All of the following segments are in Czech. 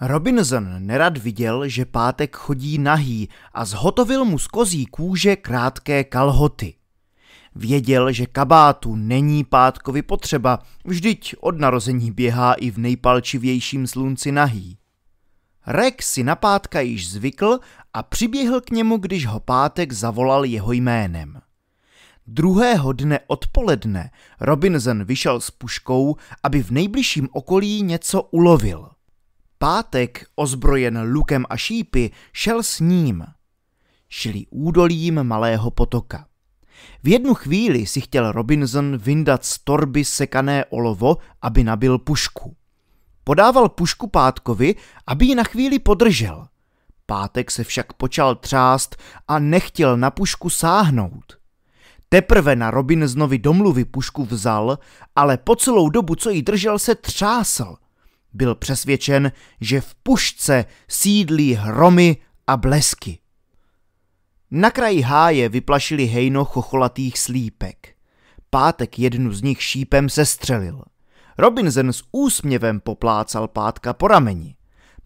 Robinson nerad viděl, že pátek chodí nahý a zhotovil mu z kozí kůže krátké kalhoty. Věděl, že kabátu není pátkovi potřeba, vždyť od narození běhá i v nejpalčivějším slunci nahý. Rex si na pátka již zvykl a přiběhl k němu, když ho pátek zavolal jeho jménem. Druhého dne odpoledne Robinson vyšel s puškou, aby v nejbližším okolí něco ulovil – Pátek, ozbrojen lukem a šípy, šel s ním. Šli údolím malého potoka. V jednu chvíli si chtěl Robinson vyndat z torby sekané olovo, aby nabil pušku. Podával pušku Pátkovi, aby ji na chvíli podržel. Pátek se však počal třást a nechtěl na pušku sáhnout. Teprve na Robinsonovi domluvy pušku vzal, ale po celou dobu, co ji držel, se třásl – byl přesvědčen, že v pušce sídlí hromy a blesky. Na kraji háje vyplašili hejno chocholatých slípek. Pátek jednu z nich šípem sestřelil. Robinson s úsměvem poplácal pátka po rameni.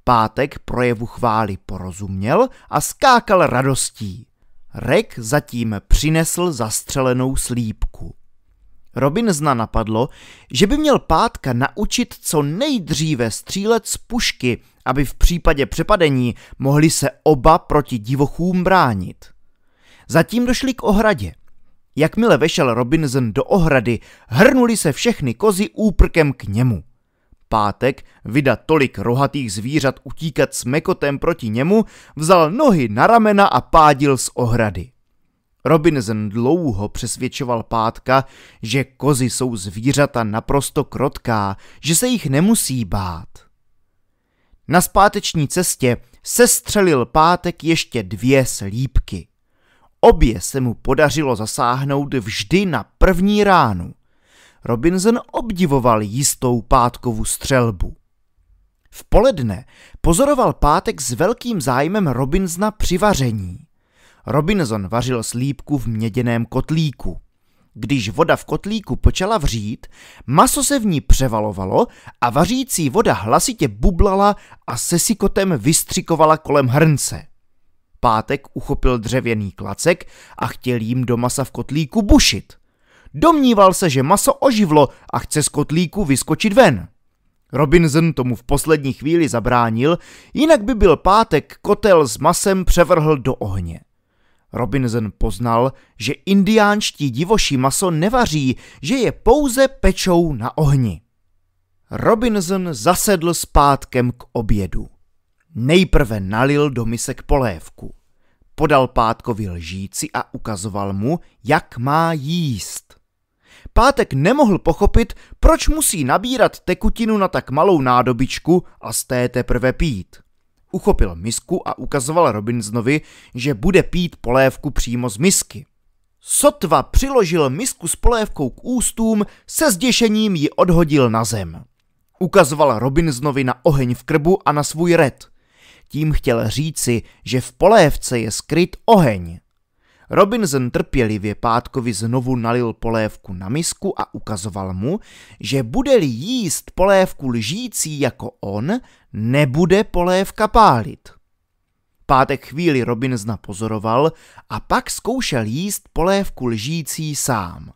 Pátek projevu chvály porozuměl a skákal radostí. Rek zatím přinesl zastřelenou slípku. Robinzna napadlo, že by měl pátka naučit co nejdříve střílet z pušky, aby v případě přepadení mohli se oba proti divochům bránit. Zatím došli k ohradě. Jakmile vešel Robinson do ohrady, hrnuli se všechny kozy úprkem k němu. Pátek, vida tolik rohatých zvířat utíkat s mekotem proti němu, vzal nohy na ramena a pádil z ohrady. Robinson dlouho přesvědčoval pátka, že kozy jsou zvířata naprosto krotká, že se jich nemusí bát. Na zpáteční cestě sestřelil pátek ještě dvě slípky. Obě se mu podařilo zasáhnout vždy na první ránu. Robinson obdivoval jistou pátkovu střelbu. V poledne pozoroval pátek s velkým zájmem Robinsona při vaření. Robinson vařil slípku v měděném kotlíku. Když voda v kotlíku počala vřít, maso se v ní převalovalo a vařící voda hlasitě bublala a se sikotem vystřikovala kolem hrnce. Pátek uchopil dřevěný klacek a chtěl jim do masa v kotlíku bušit. Domníval se, že maso oživlo a chce z kotlíku vyskočit ven. Robinson tomu v poslední chvíli zabránil, jinak by byl pátek kotel s masem převrhl do ohně. Robinson poznal, že indiánští divoší maso nevaří, že je pouze pečou na ohni. Robinson zasedl zpátkem k obědu. Nejprve nalil do misek polévku. Podal Pátkovi lžíci a ukazoval mu, jak má jíst. Pátek nemohl pochopit, proč musí nabírat tekutinu na tak malou nádobičku a z té teprve pít. Uchopil misku a ukazoval Robinsonovi, že bude pít polévku přímo z misky. Sotva přiložil misku s polévkou k ústům, se zděšením ji odhodil na zem. Ukazoval Robinsonovi na oheň v krbu a na svůj red. Tím chtěl říci, že v polévce je skryt oheň. Robinson trpělivě Pátkovi znovu nalil polévku na misku a ukazoval mu, že bude-li jíst polévku lžící jako on, nebude polévka pálit. Pátek chvíli Robinzna pozoroval a pak zkoušel jíst polévku lžící sám.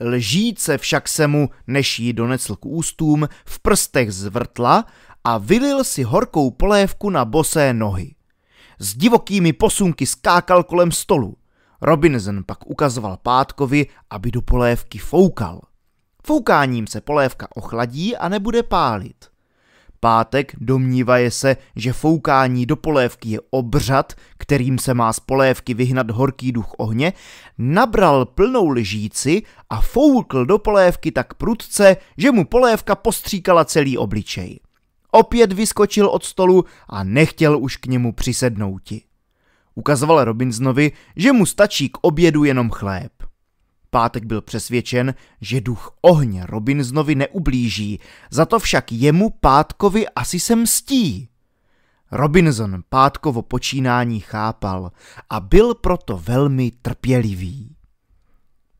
Lžíce však se mu, než ji donesl k ústům, v prstech zvrtla a vylil si horkou polévku na bosé nohy. S divokými posunky skákal kolem stolu. Robinson pak ukazoval Pátkovi, aby do polévky foukal. Foukáním se polévka ochladí a nebude pálit. Pátek domnívaje se, že foukání do polévky je obřad, kterým se má z polévky vyhnat horký duch ohně, nabral plnou lžíci a foukl do polévky tak prudce, že mu polévka postříkala celý obličej. Opět vyskočil od stolu a nechtěl už k němu přisednouti. Ukazoval Robinsonovi, že mu stačí k obědu jenom chléb. Pátek byl přesvědčen, že duch ohně Robinsonovi neublíží, za to však jemu Pátkovi asi se mstí. Robinson Pátkovo počínání chápal a byl proto velmi trpělivý.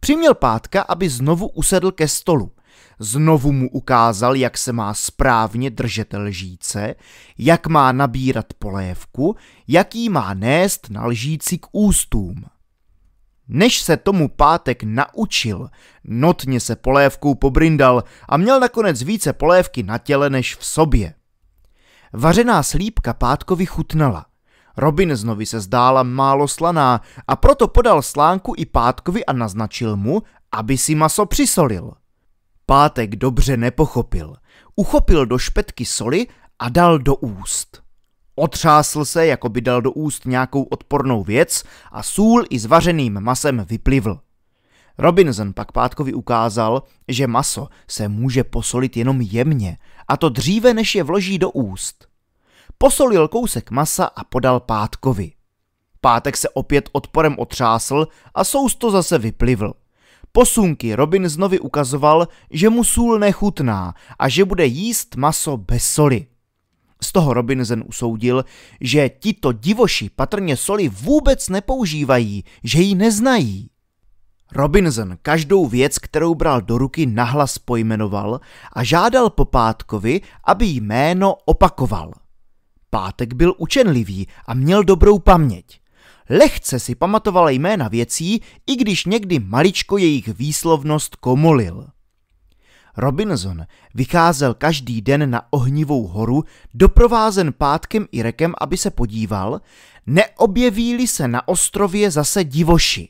Přiměl Pátka, aby znovu usedl ke stolu. Znovu mu ukázal, jak se má správně držet lžíce, jak má nabírat polévku, jaký má nést na lžíci k ústům. Než se tomu pátek naučil, notně se polévkou pobrindal a měl nakonec více polévky na těle než v sobě. Vařená slípka pátkovi chutnala. Robin znovu se zdála málo slaná a proto podal slánku i pátkovi a naznačil mu, aby si maso přisolil. Pátek dobře nepochopil. Uchopil do špetky soli a dal do úst. Otřásl se, jako by dal do úst nějakou odpornou věc a sůl i s vařeným masem vyplivl. Robinson pak Pátkovi ukázal, že maso se může posolit jenom jemně, a to dříve, než je vloží do úst. Posolil kousek masa a podal Pátkovi. Pátek se opět odporem otřásl a sousto zase vyplivl. Posunky Robin znovu ukazoval, že mu sůl nechutná a že bude jíst maso bez soli. Z toho Robinson usoudil, že tito divoši patrně soli vůbec nepoužívají, že ji neznají. Robinson každou věc, kterou bral do ruky, nahlas pojmenoval a žádal Popátkovi, aby jméno opakoval. Pátek byl učenlivý a měl dobrou paměť. Lehce si pamatoval jména věcí, i když někdy maličko jejich výslovnost komolil. Robinson vycházel každý den na ohnivou horu, doprovázen pátkem i rekem, aby se podíval, neobjevíli se na ostrově zase divoši.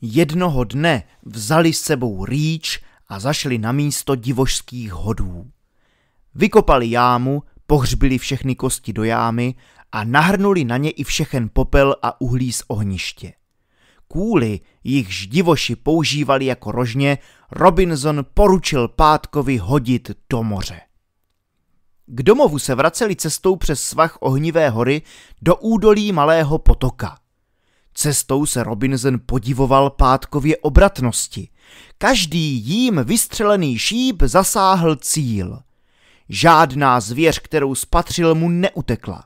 Jednoho dne vzali s sebou rýč a zašli na místo divošských hodů. Vykopali jámu, pohřbili všechny kosti do jámy a nahrnuli na ně i všechen popel a uhlí z ohniště. Kůly jichž divoši používali jako rožně Robinson poručil pátkovi hodit do moře. K domovu se vraceli cestou přes svah ohnivé hory do údolí malého potoka. Cestou se Robinson podivoval pátkově obratnosti. Každý jím vystřelený šíp zasáhl cíl. Žádná zvěř, kterou spatřil, mu neutekla.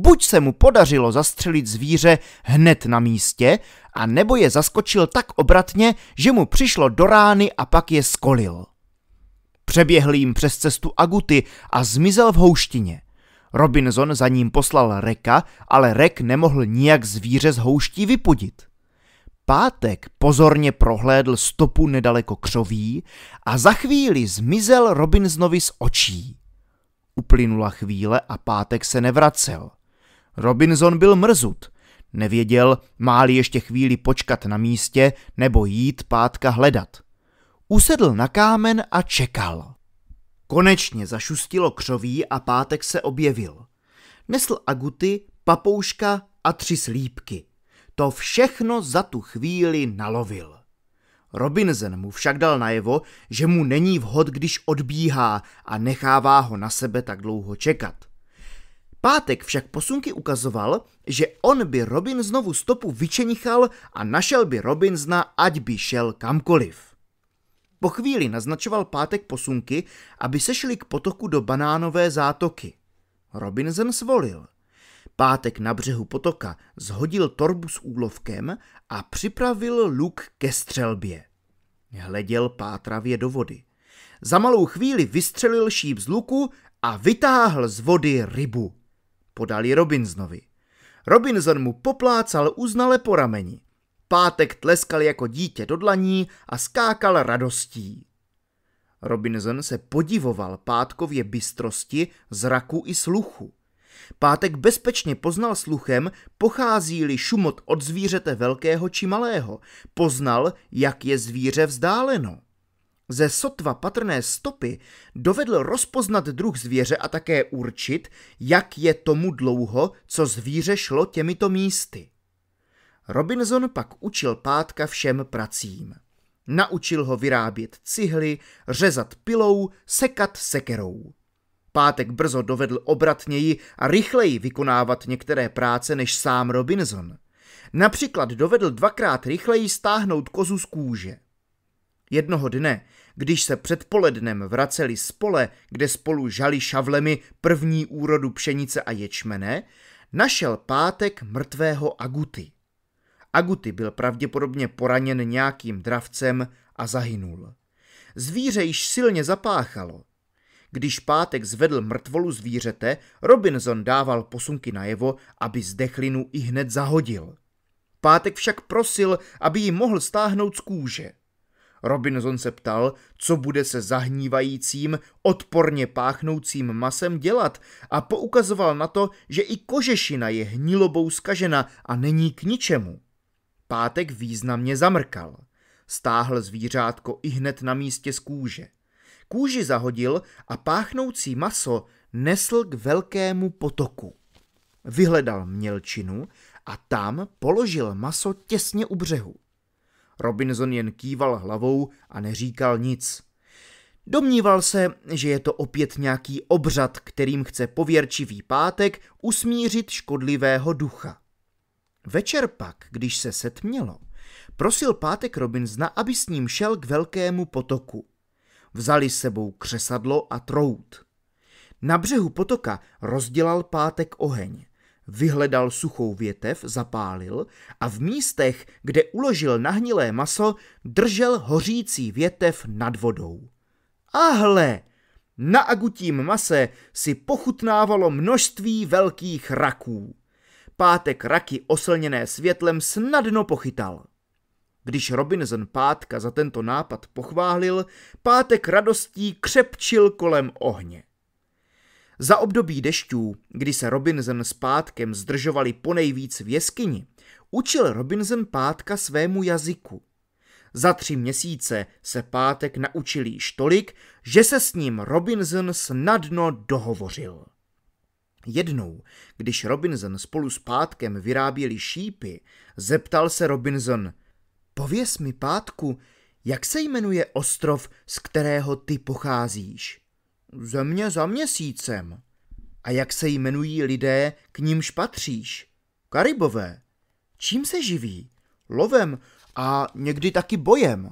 Buď se mu podařilo zastřelit zvíře hned na místě, a nebo je zaskočil tak obratně, že mu přišlo do rány a pak je skolil. Přeběhl jim přes cestu Aguty a zmizel v houštině. Robinson za ním poslal Reka, ale Rek nemohl nijak zvíře z houští vypudit. Pátek pozorně prohlédl stopu nedaleko křoví a za chvíli zmizel Robinsonovi z očí. Uplynula chvíle a Pátek se nevracel. Robinson byl mrzut. Nevěděl, máli ještě chvíli počkat na místě nebo jít pátka hledat. Usedl na kámen a čekal. Konečně zašustilo křoví a pátek se objevil. Nesl aguty, papouška a tři slípky. To všechno za tu chvíli nalovil. Robinson mu však dal najevo, že mu není vhod, když odbíhá a nechává ho na sebe tak dlouho čekat. Pátek však posunky ukazoval, že on by Robin znovu stopu vyčenichal a našel by zna, ať by šel kamkoliv. Po chvíli naznačoval pátek posunky, aby se šli k potoku do banánové zátoky. Robinson svolil. Pátek na břehu potoka zhodil torbu s úlovkem a připravil luk ke střelbě. Hleděl pátravě do vody. Za malou chvíli vystřelil šíp z luku a vytáhl z vody rybu podali Robinsonovi. Robinson mu poplácal uznale po rameni. Pátek tleskal jako dítě do dlaní a skákal radostí. Robinson se podivoval Pátkově bystrosti, zraku i sluchu. Pátek bezpečně poznal sluchem, pochází-li šumot od zvířete velkého či malého. Poznal, jak je zvíře vzdáleno. Ze sotva patrné stopy dovedl rozpoznat druh zvěře a také určit, jak je tomu dlouho, co zvíře šlo těmito místy. Robinson pak učil pátka všem pracím. Naučil ho vyrábět cihly, řezat pilou, sekat sekerou. Pátek brzo dovedl obratněji a rychleji vykonávat některé práce než sám Robinson. Například dovedl dvakrát rychleji stáhnout kozu z kůže. Jednoho dne když se předpolednem vraceli z pole, kde spolu žali šavlemi první úrodu pšenice a ječmene, našel pátek mrtvého Aguty. Aguty byl pravděpodobně poraněn nějakým dravcem a zahynul. Zvíře již silně zapáchalo. Když pátek zvedl mrtvolu zvířete, Robinson dával posunky najevo, aby zdechlinu i hned zahodil. Pátek však prosil, aby ji mohl stáhnout z kůže. Robinson se ptal, co bude se zahnívajícím, odporně páchnoucím masem dělat a poukazoval na to, že i kožešina je hnilobou skažena a není k ničemu. Pátek významně zamrkal. Stáhl zvířátko i hned na místě z kůže. Kůži zahodil a páchnoucí maso nesl k velkému potoku. Vyhledal mělčinu a tam položil maso těsně u břehu. Robinson jen kýval hlavou a neříkal nic. Domníval se, že je to opět nějaký obřad, kterým chce pověrčivý pátek usmířit škodlivého ducha. Večer pak, když se setmělo, prosil pátek Robinsona, aby s ním šel k velkému potoku. Vzali sebou křesadlo a trout. Na břehu potoka rozdělal pátek oheň. Vyhledal suchou větev, zapálil a v místech, kde uložil nahnilé maso, držel hořící větev nad vodou. Ahle! Na agutím mase si pochutnávalo množství velkých raků. Pátek raky oslněné světlem snadno pochytal. Když Robinson Pátka za tento nápad pochválil, Pátek radostí křepčil kolem ohně. Za období dešťů, kdy se Robinson s pátkem zdržovali ponejvíc v jeskyni, učil Robinson pátka svému jazyku. Za tři měsíce se pátek naučil již tolik, že se s ním Robinson snadno dohovořil. Jednou, když Robinson spolu s pátkem vyráběli šípy, zeptal se Robinson, pověs mi pátku, jak se jmenuje ostrov, z kterého ty pocházíš? Země za měsícem. A jak se jmenují lidé, k nímž patříš? Karibové. Čím se živí? Lovem a někdy taky bojem.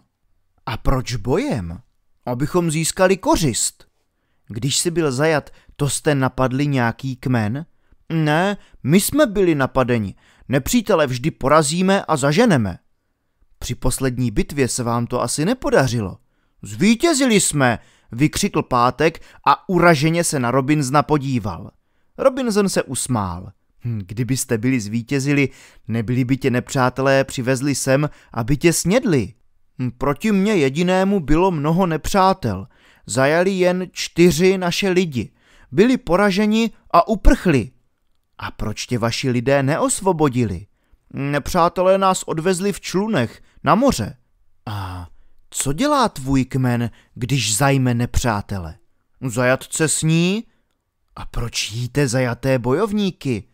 A proč bojem? Abychom získali kořist. Když jsi byl zajat, to jste napadli nějaký kmen? Ne, my jsme byli napadeni. Nepřítele vždy porazíme a zaženeme. Při poslední bitvě se vám to asi nepodařilo. Zvítězili jsme, vykřikl pátek a uraženě se na Robinsona podíval. Robinson se usmál. Hm, kdybyste byli zvítězili, nebyli by tě nepřátelé přivezli sem, aby tě snědli. Hm, proti mně jedinému bylo mnoho nepřátel. Zajali jen čtyři naše lidi. Byli poraženi a uprchli. A proč tě vaši lidé neosvobodili? Nepřátelé nás odvezli v člunech, na moře. A co dělá tvůj kmen, když zajme nepřátele? Zajatce sní? A proč jíte zajaté bojovníky?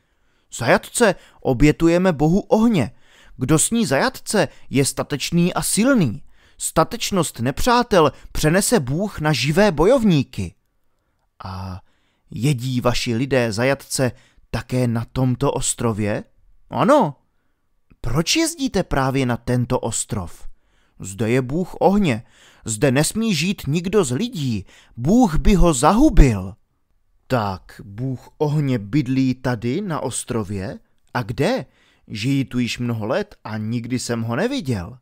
Zajatce obětujeme bohu ohně. Kdo sní zajatce, je statečný a silný. Statečnost nepřátel přenese Bůh na živé bojovníky. A jedí vaši lidé zajatce také na tomto ostrově? Ano. Proč jezdíte právě na tento ostrov? Zde je Bůh ohně, zde nesmí žít nikdo z lidí, Bůh by ho zahubil. Tak Bůh ohně bydlí tady na ostrově? A kde? Žijí tu již mnoho let a nikdy jsem ho neviděl.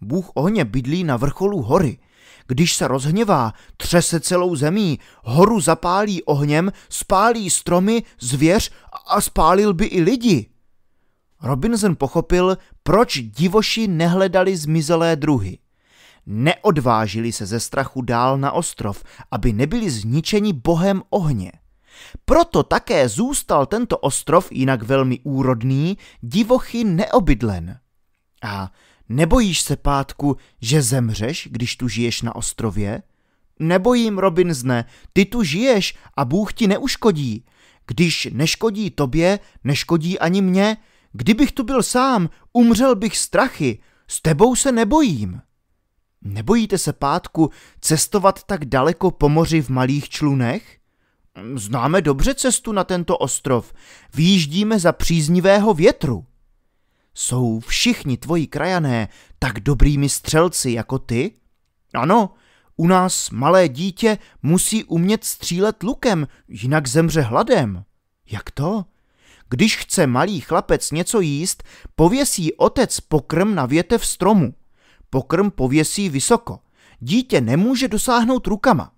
Bůh ohně bydlí na vrcholu hory. Když se rozhněvá, třese celou zemí, horu zapálí ohněm, spálí stromy, zvěř a spálil by i lidi. Robinson pochopil, proč divoši nehledali zmizelé druhy. Neodvážili se ze strachu dál na ostrov, aby nebyli zničeni bohem ohně. Proto také zůstal tento ostrov, jinak velmi úrodný, divochy neobydlen. A nebojíš se, pátku, že zemřeš, když tu žiješ na ostrově? Nebojím, Robinzne, ty tu žiješ a Bůh ti neuškodí. Když neškodí tobě, neškodí ani mě, Kdybych tu byl sám, umřel bych strachy, s tebou se nebojím. Nebojíte se pátku cestovat tak daleko po moři v malých člunech? Známe dobře cestu na tento ostrov, výjíždíme za příznivého větru. Jsou všichni tvoji krajané tak dobrými střelci jako ty? Ano, u nás malé dítě musí umět střílet lukem, jinak zemře hladem. Jak to? Když chce malý chlapec něco jíst, pověsí otec pokrm na větev stromu. Pokrm pověsí vysoko. Dítě nemůže dosáhnout rukama.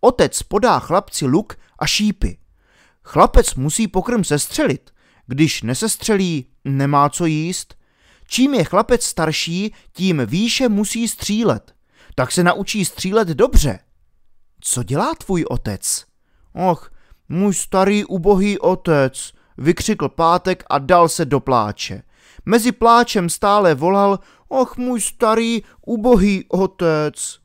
Otec podá chlapci luk a šípy. Chlapec musí pokrm sestřelit. Když nesestřelí, nemá co jíst. Čím je chlapec starší, tím výše musí střílet. Tak se naučí střílet dobře. Co dělá tvůj otec? Och, můj starý ubohý otec, vykřikl pátek a dal se do pláče. Mezi pláčem stále volal, ach můj starý, ubohý otec.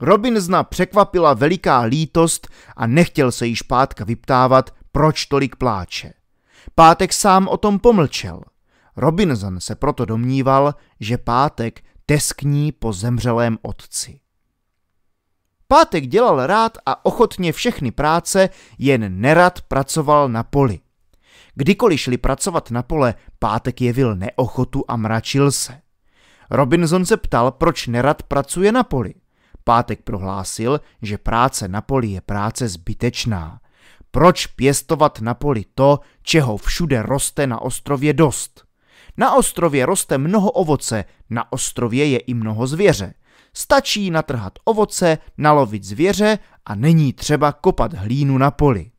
Robinzna překvapila veliká lítost a nechtěl se již pátka vyptávat, proč tolik pláče. Pátek sám o tom pomlčel. Robinson se proto domníval, že pátek teskní po zemřelém otci. Pátek dělal rád a ochotně všechny práce, jen nerad pracoval na poli. Kdykoliv šli pracovat na pole, pátek jevil neochotu a mračil se. Robinson se ptal, proč nerad pracuje na poli. Pátek prohlásil, že práce na poli je práce zbytečná. Proč pěstovat na poli to, čeho všude roste na ostrově dost? Na ostrově roste mnoho ovoce, na ostrově je i mnoho zvěře. Stačí natrhat ovoce, nalovit zvěře a není třeba kopat hlínu na poli.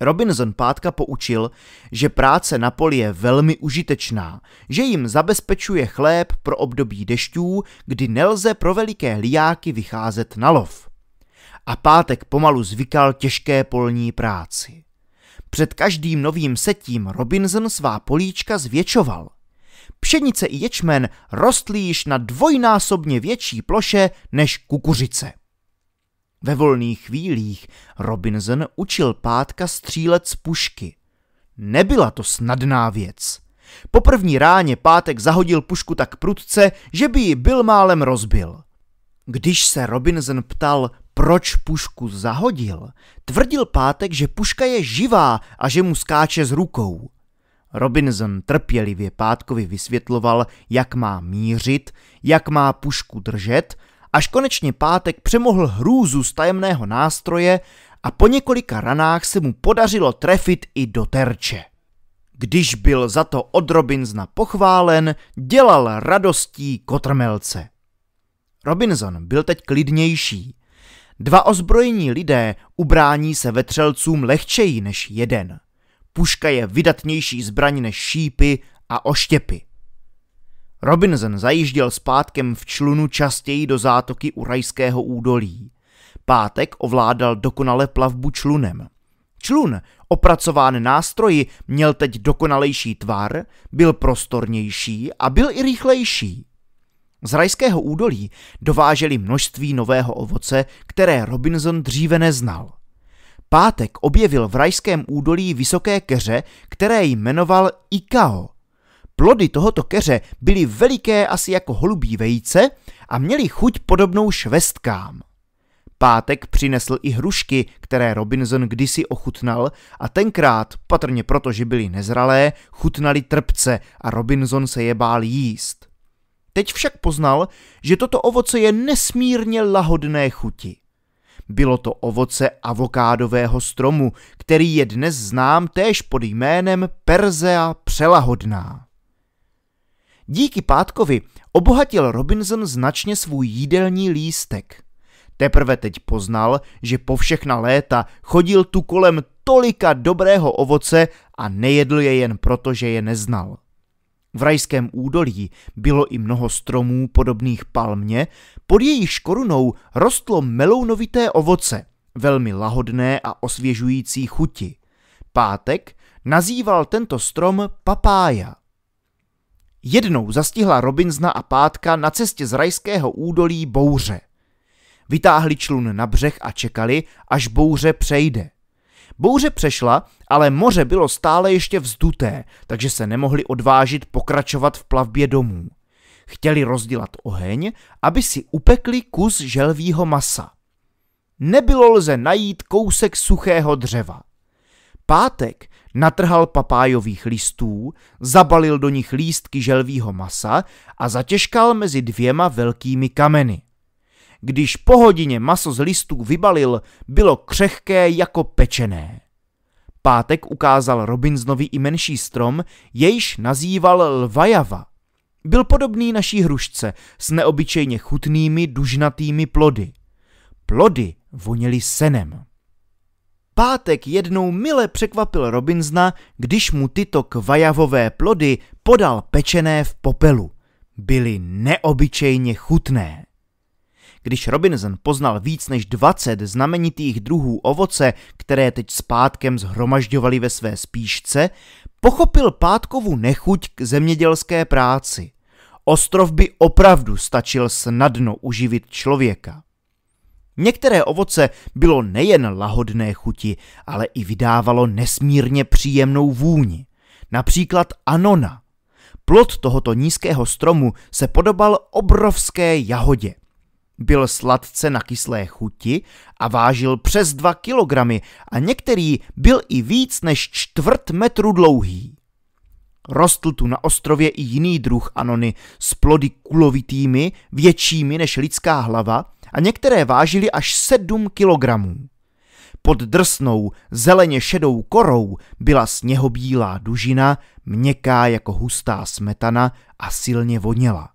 Robinson Pátka poučil, že práce na poli je velmi užitečná, že jim zabezpečuje chléb pro období dešťů, kdy nelze pro veliké liáky vycházet na lov. A Pátek pomalu zvykal těžké polní práci. Před každým novým setím Robinson svá políčka zvětšoval. Pšenice i ječmen rostlí již na dvojnásobně větší ploše než kukuřice. Ve volných chvílích Robinson učil pátka střílet z pušky. Nebyla to snadná věc. Po první ráně pátek zahodil pušku tak prudce, že by ji byl málem rozbil. Když se Robinson ptal, proč pušku zahodil, tvrdil pátek, že puška je živá a že mu skáče z rukou. Robinson trpělivě pátkovi vysvětloval, jak má mířit, jak má pušku držet až konečně pátek přemohl hrůzu z tajemného nástroje a po několika ranách se mu podařilo trefit i do terče. Když byl za to od Robinzna pochválen, dělal radostí kotrmelce. Robinson byl teď klidnější. Dva ozbrojení lidé ubrání se vetřelcům lehčeji než jeden. Puška je vydatnější zbraň než šípy a oštěpy. Robinson zajížděl zpátkem v člunu častěji do zátoky u rajského údolí. Pátek ovládal dokonale plavbu člunem. Člun, opracován nástroji, měl teď dokonalejší tvar, byl prostornější a byl i rychlejší. Z rajského údolí dováželi množství nového ovoce, které Robinson dříve neznal. Pátek objevil v rajském údolí vysoké keře, které jmenoval Ikao – Plody tohoto keře byly veliké asi jako holubí vejce a měly chuť podobnou švestkám. Pátek přinesl i hrušky, které Robinson kdysi ochutnal a tenkrát, patrně proto, že byly nezralé, chutnali trpce a Robinson se je bál jíst. Teď však poznal, že toto ovoce je nesmírně lahodné chuti. Bylo to ovoce avokádového stromu, který je dnes znám též pod jménem Perzea přelahodná. Díky pátkovi obohatil Robinson značně svůj jídelní lístek. Teprve teď poznal, že po všechna léta chodil tu kolem tolika dobrého ovoce a nejedl je jen proto, že je neznal. V rajském údolí bylo i mnoho stromů podobných palmě, pod jejich korunou rostlo melounovité ovoce, velmi lahodné a osvěžující chuti. Pátek nazýval tento strom papája. Jednou zastihla Robinsna a Pátka na cestě z rajského údolí bouře. Vytáhli člun na břeh a čekali, až bouře přejde. Bouře přešla, ale moře bylo stále ještě vzduté, takže se nemohli odvážit pokračovat v plavbě domů. Chtěli rozdělat oheň, aby si upekli kus želvího masa. Nebylo lze najít kousek suchého dřeva pátek natrhal papájových listů, zabalil do nich lístky želvího masa a zatěžkal mezi dvěma velkými kameny. Když po hodině maso z listů vybalil, bylo křehké jako pečené. Pátek ukázal Robinsonovi i menší strom, jejž nazýval lvajava. Byl podobný naší hrušce s neobyčejně chutnými dužnatými plody. Plody voněly senem pátek jednou mile překvapil Robinsna, když mu tyto kvajavové plody podal pečené v popelu. Byly neobyčejně chutné. Když Robinson poznal víc než 20 znamenitých druhů ovoce, které teď zpátkem zhromažďovali ve své spíšce, pochopil pátkovu nechuť k zemědělské práci. Ostrov by opravdu stačil snadno uživit člověka. Některé ovoce bylo nejen lahodné chuti, ale i vydávalo nesmírně příjemnou vůni. Například anona. Plod tohoto nízkého stromu se podobal obrovské jahodě. Byl sladce na kyslé chuti a vážil přes 2 kilogramy a některý byl i víc než čtvrt metru dlouhý. Rostl tu na ostrově i jiný druh anony s plody kulovitými, většími než lidská hlava – a některé vážily až 7 kilogramů. Pod drsnou, zeleně šedou korou byla sněhobílá dužina, měkká jako hustá smetana a silně voněla.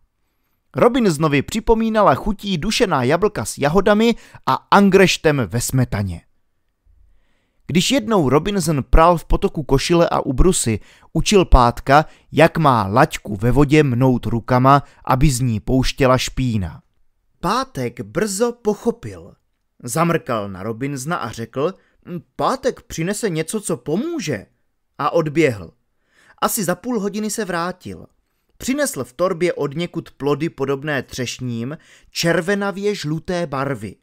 znovu připomínala chutí dušená jablka s jahodami a angreštem ve smetaně. Když jednou Robinson pral v potoku košile a ubrusy, učil pátka, jak má laťku ve vodě mnout rukama, aby z ní pouštěla špína. Pátek brzo pochopil. Zamrkal na Robinzna a řekl, hm, Pátek přinese něco, co pomůže. A odběhl. Asi za půl hodiny se vrátil. Přinesl v torbě od někud plody podobné třešním, červenavě žluté barvy.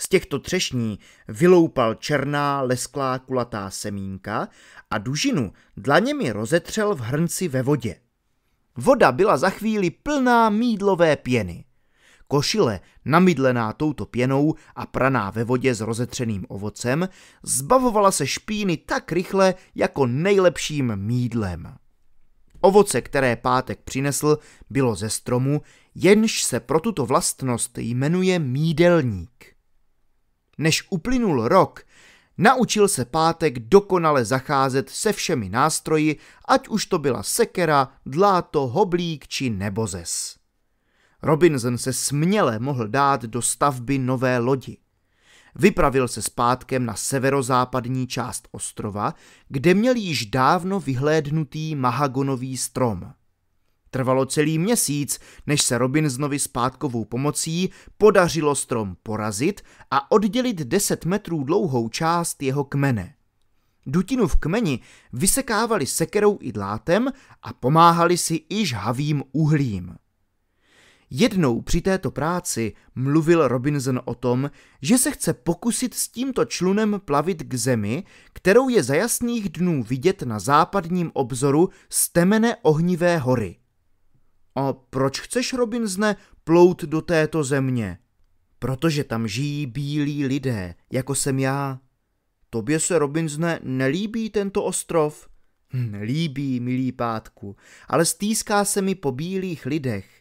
Z těchto třešní vyloupal černá, lesklá, kulatá semínka a dužinu dlaněmi rozetřel v hrnci ve vodě. Voda byla za chvíli plná mídlové pěny košile namydlená touto pěnou a praná ve vodě s rozetřeným ovocem, zbavovala se špíny tak rychle jako nejlepším mídlem. Ovoce, které pátek přinesl, bylo ze stromu, jenž se pro tuto vlastnost jmenuje mídelník. Než uplynul rok, naučil se pátek dokonale zacházet se všemi nástroji, ať už to byla sekera, dláto, hoblík či nebozes. Robinson se směle mohl dát do stavby nové lodi. Vypravil se zpátkem na severozápadní část ostrova, kde měl již dávno vyhlédnutý mahagonový strom. Trvalo celý měsíc, než se Robinsonovi zpátkovou pomocí podařilo strom porazit a oddělit 10 metrů dlouhou část jeho kmene. Dutinu v kmeni vysekávali sekerou i dlátem a pomáhali si i žhavým uhlím. Jednou při této práci mluvil Robinson o tom, že se chce pokusit s tímto člunem plavit k zemi, kterou je za jasných dnů vidět na západním obzoru z temene ohnivé hory. A proč chceš, Robinsone, plout do této země? Protože tam žijí bílí lidé, jako jsem já. Tobě se, Robinsone, nelíbí tento ostrov? Nelíbí, líbí, milý pátku, ale stýská se mi po bílých lidech.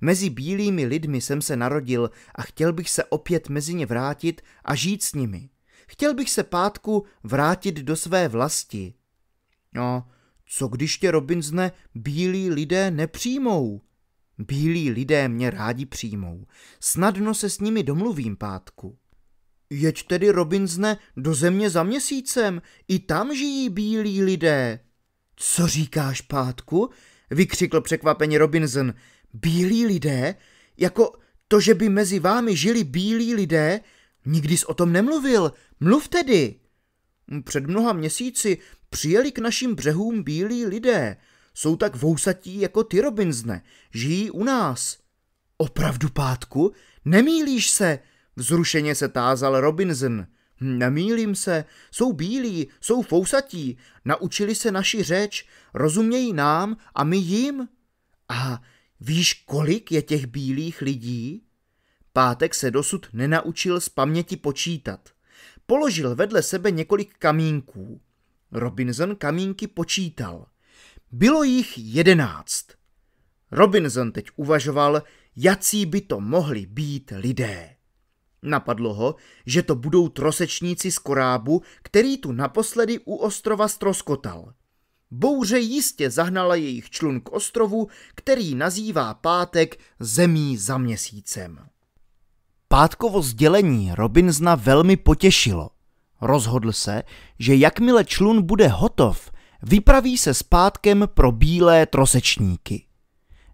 Mezi bílými lidmi jsem se narodil a chtěl bych se opět mezi ně vrátit a žít s nimi. Chtěl bych se pátku vrátit do své vlasti. No, co když tě Robinsne bílí lidé nepřijmou? Bílí lidé mě rádi přijmou. Snadno se s nimi domluvím, pátku. Jeď tedy, Robinsne, do země za měsícem. I tam žijí bílí lidé. Co říkáš, pátku? vykřikl překvapeně Robinson. Bílí lidé? Jako to, že by mezi vámi žili bílí lidé? Nikdy jsi o tom nemluvil. Mluv tedy. Před mnoha měsíci přijeli k našim břehům bílí lidé. Jsou tak vousatí jako ty Robinsne. Žijí u nás. Opravdu, Pátku? Nemýlíš se? Vzrušeně se tázal Robinson. Hm, nemýlím se, jsou bílí, jsou fousatí, naučili se naši řeč, rozumějí nám a my jim. A Víš, kolik je těch bílých lidí? Pátek se dosud nenaučil z paměti počítat. Položil vedle sebe několik kamínků. Robinson kamínky počítal. Bylo jich jedenáct. Robinson teď uvažoval, jací by to mohli být lidé. Napadlo ho, že to budou trosečníci z korábu, který tu naposledy u ostrova stroskotal – Bouře jistě zahnala jejich člun k ostrovu, který nazývá pátek zemí za měsícem. Pátkovo sdělení Robinsna velmi potěšilo. Rozhodl se, že jakmile člun bude hotov, vypraví se s pátkem pro bílé trosečníky.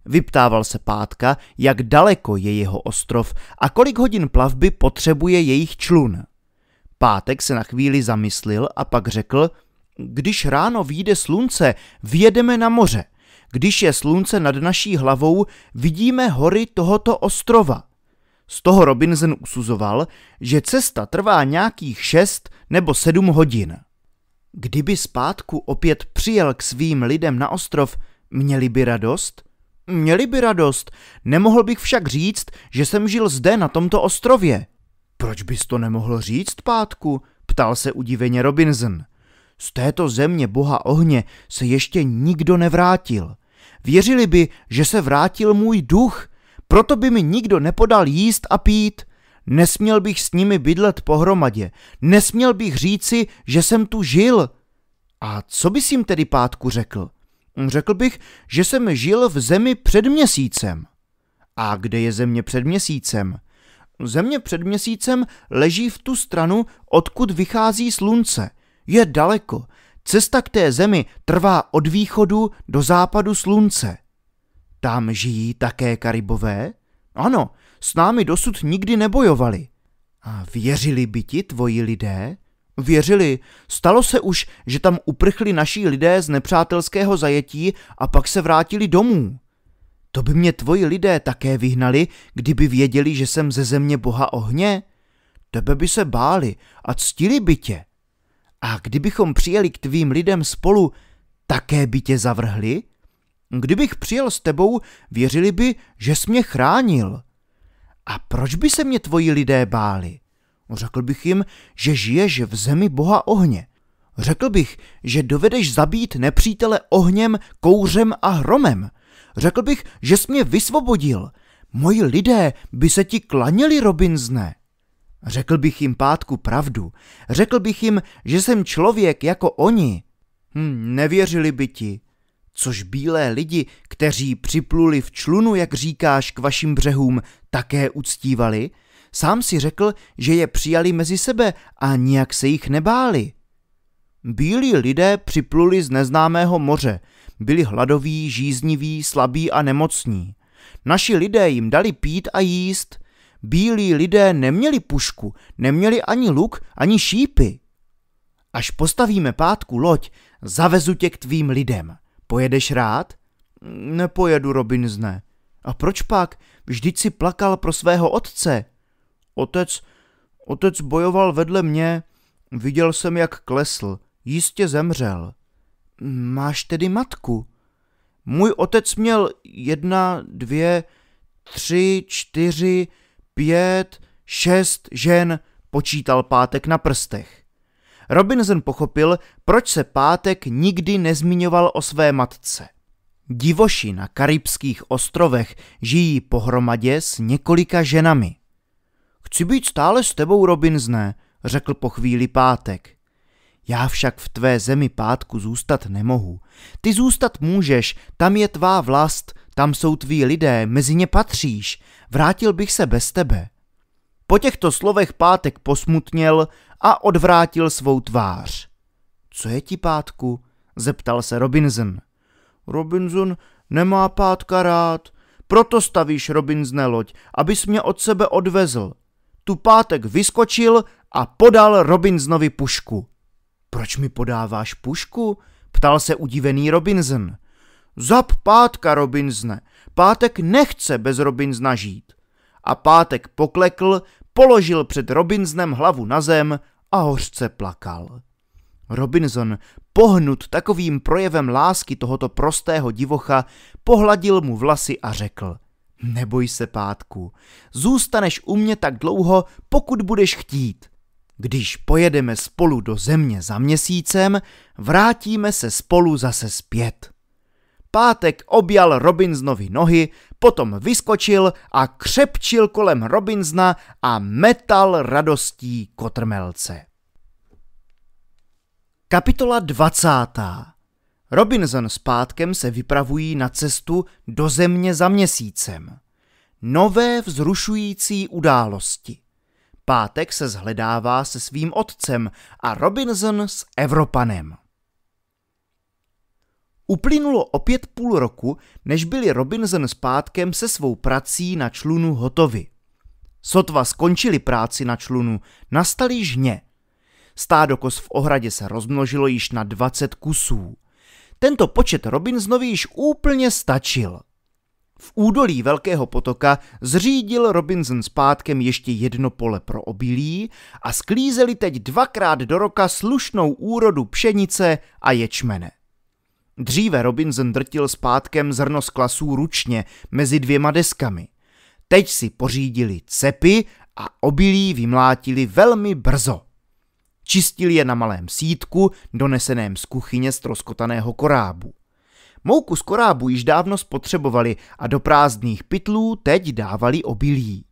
Vyptával se pátka, jak daleko je jeho ostrov a kolik hodin plavby potřebuje jejich člun. Pátek se na chvíli zamyslil a pak řekl – když ráno vyjde slunce, vyjedeme na moře. Když je slunce nad naší hlavou, vidíme hory tohoto ostrova. Z toho Robinson usuzoval, že cesta trvá nějakých šest nebo sedm hodin. Kdyby zpátku opět přijel k svým lidem na ostrov, měli by radost? Měli by radost, nemohl bych však říct, že jsem žil zde na tomto ostrově. Proč bys to nemohl říct, pátku? ptal se udiveně Robinson. Z této země boha ohně se ještě nikdo nevrátil. Věřili by, že se vrátil můj duch, proto by mi nikdo nepodal jíst a pít. Nesměl bych s nimi bydlet pohromadě, nesměl bych říci, že jsem tu žil. A co bys jim tedy pátku řekl? Hm, řekl bych, že jsem žil v zemi před měsícem. A kde je země před měsícem? Země před měsícem leží v tu stranu, odkud vychází slunce – je daleko. Cesta k té zemi trvá od východu do západu slunce. Tam žijí také karibové? Ano, s námi dosud nikdy nebojovali. A věřili by ti tvoji lidé? Věřili. Stalo se už, že tam uprchli naši lidé z nepřátelského zajetí a pak se vrátili domů. To by mě tvoji lidé také vyhnali, kdyby věděli, že jsem ze země boha ohně? Tebe by se báli a ctili by tě. A kdybychom přijeli k tvým lidem spolu, také by tě zavrhli? Kdybych přijel s tebou, věřili by, že jsi mě chránil. A proč by se mě tvoji lidé báli? Řekl bych jim, že žiješ v zemi boha ohně. Řekl bych, že dovedeš zabít nepřítele ohněm, kouřem a hromem. Řekl bych, že jsi mě vysvobodil. Moji lidé by se ti klanili, Robinzne. Řekl bych jim pátku pravdu. Řekl bych jim, že jsem člověk jako oni. Hm, nevěřili by ti. Což bílé lidi, kteří připluli v člunu, jak říkáš, k vašim břehům, také uctívali? Sám si řekl, že je přijali mezi sebe a nijak se jich nebáli. Bílí lidé připluli z neznámého moře, byli hladoví, žízniví, slabí a nemocní. Naši lidé jim dali pít a jíst, bílí lidé neměli pušku, neměli ani luk, ani šípy. Až postavíme pátku loď, zavezu tě k tvým lidem. Pojedeš rád? Nepojedu, Robinzne. A proč pak? Vždyť si plakal pro svého otce. Otec, otec bojoval vedle mě. Viděl jsem, jak klesl. Jistě zemřel. Máš tedy matku? Můj otec měl jedna, dvě, tři, čtyři, pět, šest žen, počítal pátek na prstech. Robinson pochopil, proč se pátek nikdy nezmiňoval o své matce. Divoši na karibských ostrovech žijí pohromadě s několika ženami. Chci být stále s tebou, Robinzne, řekl po chvíli pátek. Já však v tvé zemi pátku zůstat nemohu. Ty zůstat můžeš, tam je tvá vlast, tam jsou tví lidé, mezi ně patříš, vrátil bych se bez tebe. Po těchto slovech pátek posmutněl a odvrátil svou tvář. Co je ti pátku? zeptal se Robinson. Robinson nemá pátka rád, proto stavíš Robinsone loď, abys mě od sebe odvezl. Tu pátek vyskočil a podal Robinsonovi pušku. Proč mi podáváš pušku? ptal se udivený Robinson. Zap pátka, Robinzne, pátek nechce bez Robinzna žít. A pátek poklekl, položil před Robinznem hlavu na zem a hořce plakal. Robinson, pohnut takovým projevem lásky tohoto prostého divocha, pohladil mu vlasy a řekl Neboj se, pátku, zůstaneš u mě tak dlouho, pokud budeš chtít. Když pojedeme spolu do země za měsícem, vrátíme se spolu zase zpět. Pátek objal Robinsonovi nohy, potom vyskočil a křepčil kolem Robinsona a metal radostí kotrmelce. Kapitola 20. Robinson s Pátkem se vypravují na cestu do země za měsícem. Nové vzrušující události. Pátek se zhledává se svým otcem a Robinson s Evropanem. Uplynulo opět půl roku, než byli Robinson s pátkem se svou prací na člunu hotovi. Sotva skončili práci na člunu, nastali žně. Stádo kos v ohradě se rozmnožilo již na 20 kusů. Tento počet Robinsonovi již úplně stačil. V údolí Velkého potoka zřídil Robinson s pátkem ještě jedno pole pro obilí a sklízeli teď dvakrát do roka slušnou úrodu pšenice a ječmene. Dříve Robinson drtil s pátkem zrno z klasů ručně mezi dvěma deskami. Teď si pořídili cepy a obilí vymlátili velmi brzo. Čistili je na malém sítku, doneseném z kuchyně z troskotaného korábu. Mouku z korábu již dávno spotřebovali a do prázdných pytlů teď dávali obilí.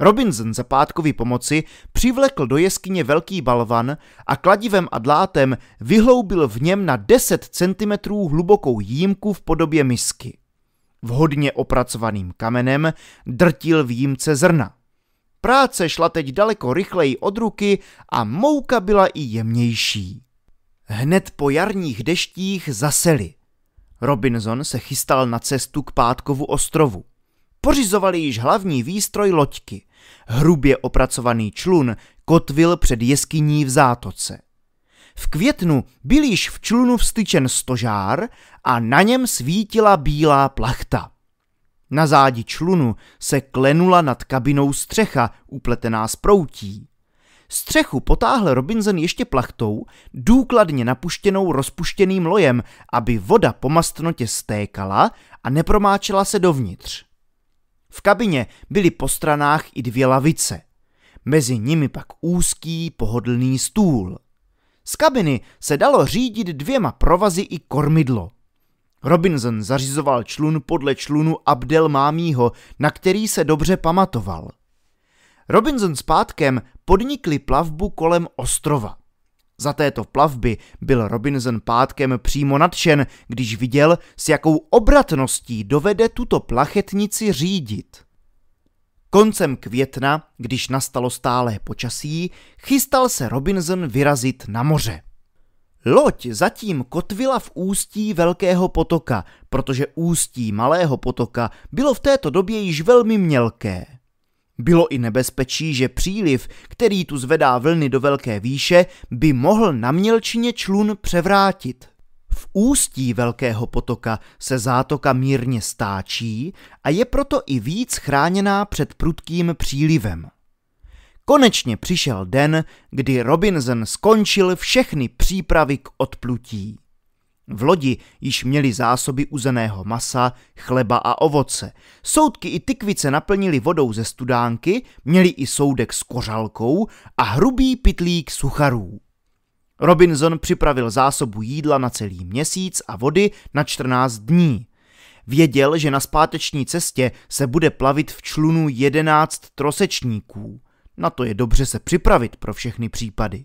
Robinson za pátkový pomoci přivlekl do jeskyně velký balvan a kladivem a dlátem vyhloubil v něm na 10 cm hlubokou jímku v podobě misky. Vhodně opracovaným kamenem drtil v jímce zrna. Práce šla teď daleko rychleji od ruky a mouka byla i jemnější. Hned po jarních deštích zaseli. Robinson se chystal na cestu k Pátkovu ostrovu. Pořizovali již hlavní výstroj loďky. Hrubě opracovaný člun kotvil před jeskyní v zátoce. V květnu byl již v člunu vstyčen stožár a na něm svítila bílá plachta. Na zádi člunu se klenula nad kabinou střecha, upletená z proutí. Střechu potáhl Robinson ještě plachtou, důkladně napuštěnou rozpuštěným lojem, aby voda po mastnotě stékala a nepromáčela se dovnitř. V kabině byly po stranách i dvě lavice. Mezi nimi pak úzký, pohodlný stůl. Z kabiny se dalo řídit dvěma provazy i kormidlo. Robinson zařizoval člun podle člunu Abdel Mámího, na který se dobře pamatoval. Robinson s pátkem podnikli plavbu kolem ostrova. Za této plavby byl Robinson pátkem přímo nadšen, když viděl, s jakou obratností dovede tuto plachetnici řídit. Koncem května, když nastalo stálé počasí, chystal se Robinson vyrazit na moře. Loď zatím kotvila v ústí Velkého potoka, protože ústí Malého potoka bylo v této době již velmi mělké. Bylo i nebezpečí, že příliv, který tu zvedá vlny do velké výše, by mohl na mělčině člun převrátit. V ústí velkého potoka se zátoka mírně stáčí a je proto i víc chráněná před prudkým přílivem. Konečně přišel den, kdy Robinson skončil všechny přípravy k odplutí. V lodi již měli zásoby uzeného masa, chleba a ovoce. Soudky i tykvice naplnili vodou ze studánky, měli i soudek s kořalkou a hrubý pitlík sucharů. Robinson připravil zásobu jídla na celý měsíc a vody na 14 dní. Věděl, že na zpáteční cestě se bude plavit v člunu 11 trosečníků. Na to je dobře se připravit pro všechny případy.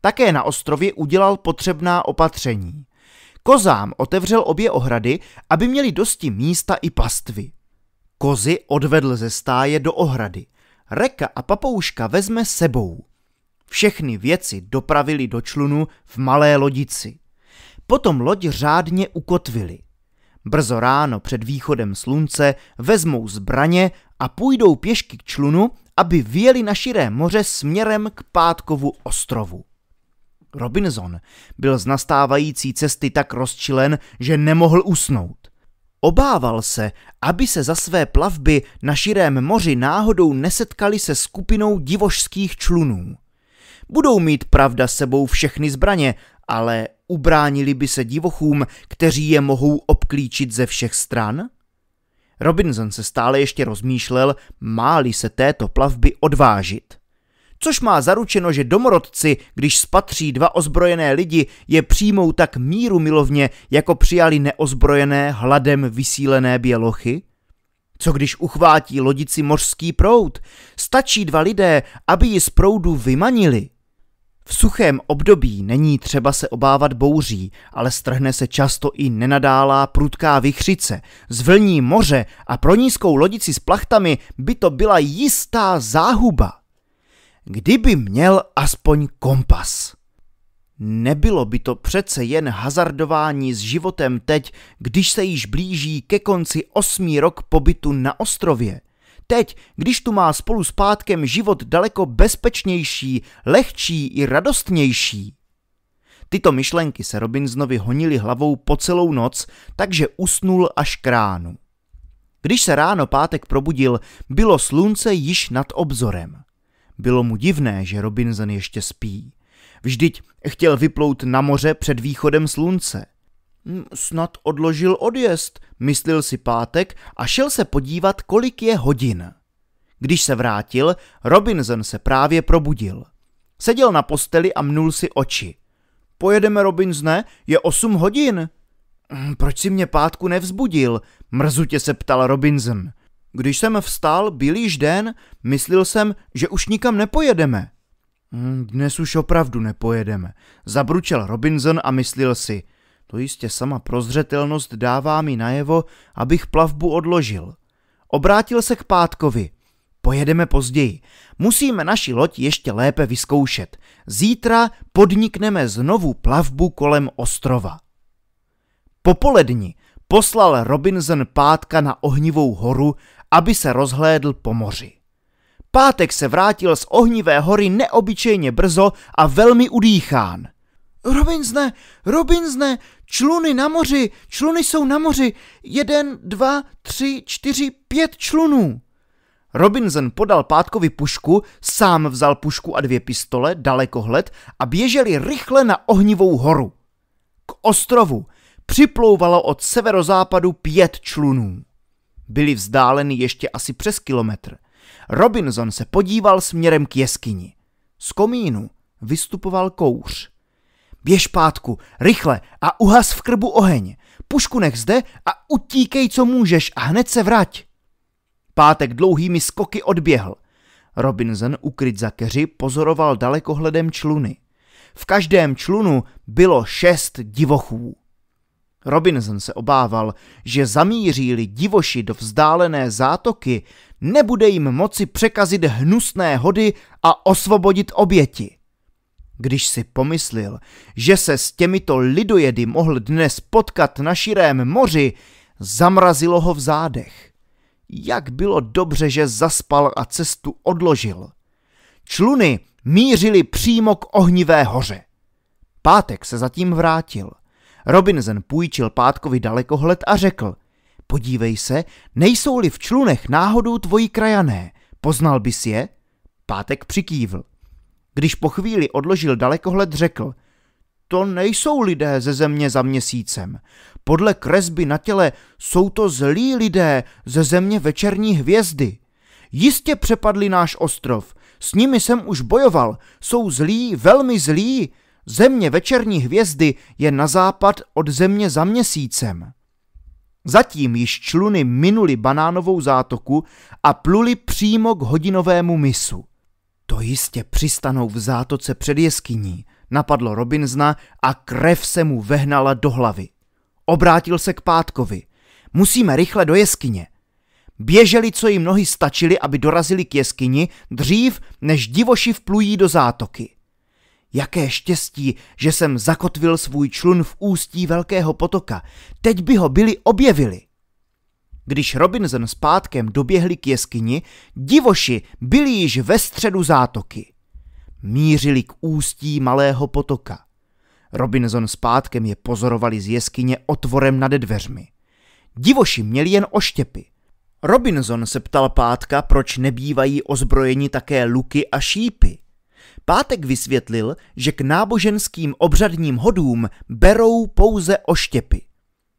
Také na ostrově udělal potřebná opatření. Kozám otevřel obě ohrady, aby měli dosti místa i pastvy. Kozy odvedl ze stáje do ohrady. Reka a papouška vezme sebou. Všechny věci dopravili do člunu v malé lodici. Potom loď řádně ukotvili. Brzo ráno před východem slunce vezmou zbraně a půjdou pěšky k člunu, aby vyjeli na širé moře směrem k Pátkovu ostrovu. Robinson byl z nastávající cesty tak rozčilen, že nemohl usnout. Obával se, aby se za své plavby na širém moři náhodou nesetkali se skupinou divožských člunů. Budou mít pravda sebou všechny zbraně, ale ubránili by se divochům, kteří je mohou obklíčit ze všech stran? Robinson se stále ještě rozmýšlel, máli se této plavby odvážit což má zaručeno, že domorodci, když spatří dva ozbrojené lidi, je přijmou tak míru milovně, jako přijali neozbrojené, hladem vysílené bělochy? Co když uchvátí lodici mořský proud? Stačí dva lidé, aby ji z proudu vymanili. V suchém období není třeba se obávat bouří, ale strhne se často i nenadálá prudká vychřice, zvlní moře a pro nízkou lodici s plachtami by to byla jistá záhuba kdyby měl aspoň kompas. Nebylo by to přece jen hazardování s životem teď, když se již blíží ke konci osmý rok pobytu na ostrově. Teď, když tu má spolu s pátkem život daleko bezpečnější, lehčí i radostnější. Tyto myšlenky se Robinsonovi honily hlavou po celou noc, takže usnul až k ránu. Když se ráno pátek probudil, bylo slunce již nad obzorem. Bylo mu divné, že Robinson ještě spí. Vždyť chtěl vyplout na moře před východem slunce. Hm, snad odložil odjezd, myslil si pátek a šel se podívat, kolik je hodin. Když se vrátil, Robinson se právě probudil. Seděl na posteli a mnul si oči. Pojedeme, Robinzne? je osm hodin. Hm, proč si mě pátku nevzbudil? Mrzutě se ptal Robinson. Když jsem vstal, byl již den, myslel jsem, že už nikam nepojedeme. Hm, dnes už opravdu nepojedeme, zabručel Robinson a myslel si. To jistě sama prozřetelnost dává mi najevo, abych plavbu odložil. Obrátil se k Pátkovi. Pojedeme později. Musíme naši loď ještě lépe vyzkoušet. Zítra podnikneme znovu plavbu kolem ostrova. Popolední poslal Robinson pátka na ohnivou horu, aby se rozhlédl po moři. Pátek se vrátil z ohnivé hory neobyčejně brzo a velmi udýchán. Robinsne, Robinsne, čluny na moři, čluny jsou na moři, jeden, dva, tři, čtyři, pět člunů. Robinson podal Pátkovi pušku, sám vzal pušku a dvě pistole, dalekohled a běželi rychle na ohnivou horu. K ostrovu připlouvalo od severozápadu pět člunů. Byli vzdáleny ještě asi přes kilometr. Robinson se podíval směrem k jeskyni. Z komínu vystupoval kouř. Běž pátku, rychle a uhas v krbu oheň. Pušku nech zde a utíkej, co můžeš a hned se vrať. Pátek dlouhými skoky odběhl. Robinson, ukryt za keři, pozoroval dalekohledem čluny. V každém člunu bylo šest divochů. Robinson se obával, že zamíří-li divoši do vzdálené zátoky, nebude jim moci překazit hnusné hody a osvobodit oběti. Když si pomyslil, že se s těmito lidojedy mohl dnes potkat na širém moři, zamrazilo ho v zádech. Jak bylo dobře, že zaspal a cestu odložil. Čluny mířily přímo k ohnivé hoře. Pátek se zatím vrátil. Robinson půjčil pátkovi dalekohled a řekl, podívej se, nejsou-li v člunech náhodou tvoji krajané, poznal bys je? Pátek přikývl. Když po chvíli odložil dalekohled, řekl, to nejsou lidé ze země za měsícem. Podle kresby na těle jsou to zlí lidé ze země večerní hvězdy. Jistě přepadli náš ostrov, s nimi jsem už bojoval, jsou zlí, velmi zlí, Země večerní hvězdy je na západ od země za měsícem. Zatím již čluny minuli banánovou zátoku a pluli přímo k hodinovému misu. To jistě přistanou v zátoce před jeskyní, napadlo Robinzna a krev se mu vehnala do hlavy. Obrátil se k Pátkovi. Musíme rychle do jeskyně. Běželi, co jim nohy stačili, aby dorazili k jeskyni, dřív, než divoši vplují do zátoky. Jaké štěstí, že jsem zakotvil svůj člun v ústí velkého potoka. Teď by ho byli objevili. Když Robinson s pátkem doběhli k jeskyni, divoši byli již ve středu zátoky. Mířili k ústí malého potoka. Robinson s pátkem je pozorovali z jeskyně otvorem nad dveřmi. Divoši měli jen oštěpy. Robinson se ptal pátka, proč nebývají ozbrojeni také luky a šípy. Pátek vysvětlil, že k náboženským obřadním hodům berou pouze oštěpy.